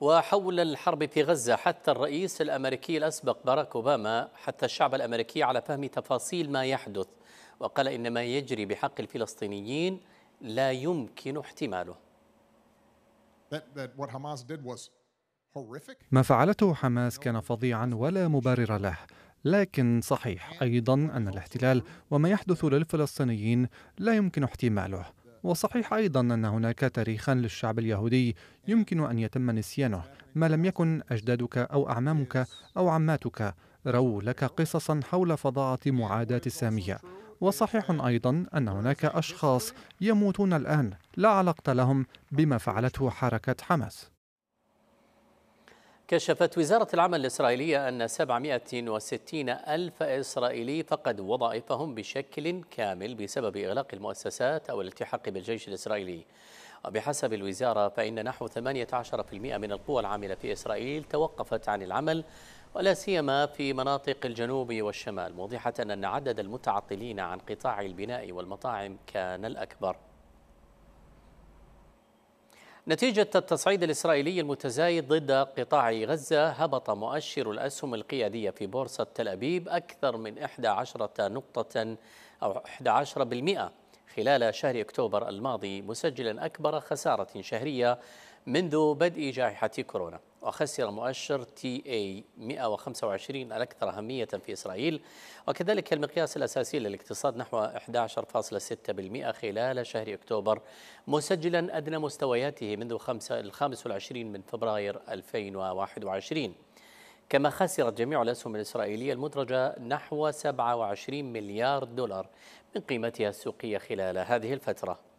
وحول الحرب في غزة حتى الرئيس الأمريكي الأسبق باراك أوباما حتى الشعب الأمريكي على فهم تفاصيل ما يحدث وقال إن ما يجري بحق الفلسطينيين لا يمكن احتماله ما فعلته حماس كان فظيعا ولا مبرر له لكن صحيح ايضا ان الاحتلال وما يحدث للفلسطينيين لا يمكن احتماله وصحيح أيضا أن هناك تاريخا للشعب اليهودي يمكن أن يتم نسيانه ما لم يكن أجدادك أو أعمامك أو عماتك رووا لك قصصا حول فظاعة معاداة السامية وصحيح أيضا أن هناك أشخاص يموتون الآن لا علاقة لهم بما فعلته حركة حماس كشفت وزارة العمل الإسرائيلية أن 760 ألف إسرائيلي فقدوا وظائفهم بشكل كامل بسبب إغلاق المؤسسات أو الالتحاق بالجيش الإسرائيلي وبحسب الوزارة فإن نحو 18% من القوى العاملة في إسرائيل توقفت عن العمل ولا سيما في مناطق الجنوب والشمال موضحة أن عدد المتعطلين عن قطاع البناء والمطاعم كان الأكبر نتيجة التصعيد الإسرائيلي المتزايد ضد قطاع غزة هبط مؤشر الأسهم القيادية في بورصة تل أبيب أكثر من 11 نقطة أو 11% خلال شهر أكتوبر الماضي مسجلا أكبر خسارة شهرية منذ بدء جائحة كورونا وخسر مؤشر تي اي 125 الأكثر أهمية في إسرائيل وكذلك المقياس الأساسي للاقتصاد نحو 11.6% خلال شهر أكتوبر مسجلا أدنى مستوياته منذ 25 من فبراير 2021 كما خسرت جميع الأسهم الإسرائيلية المدرجة نحو 27 مليار دولار من قيمتها السوقية خلال هذه الفترة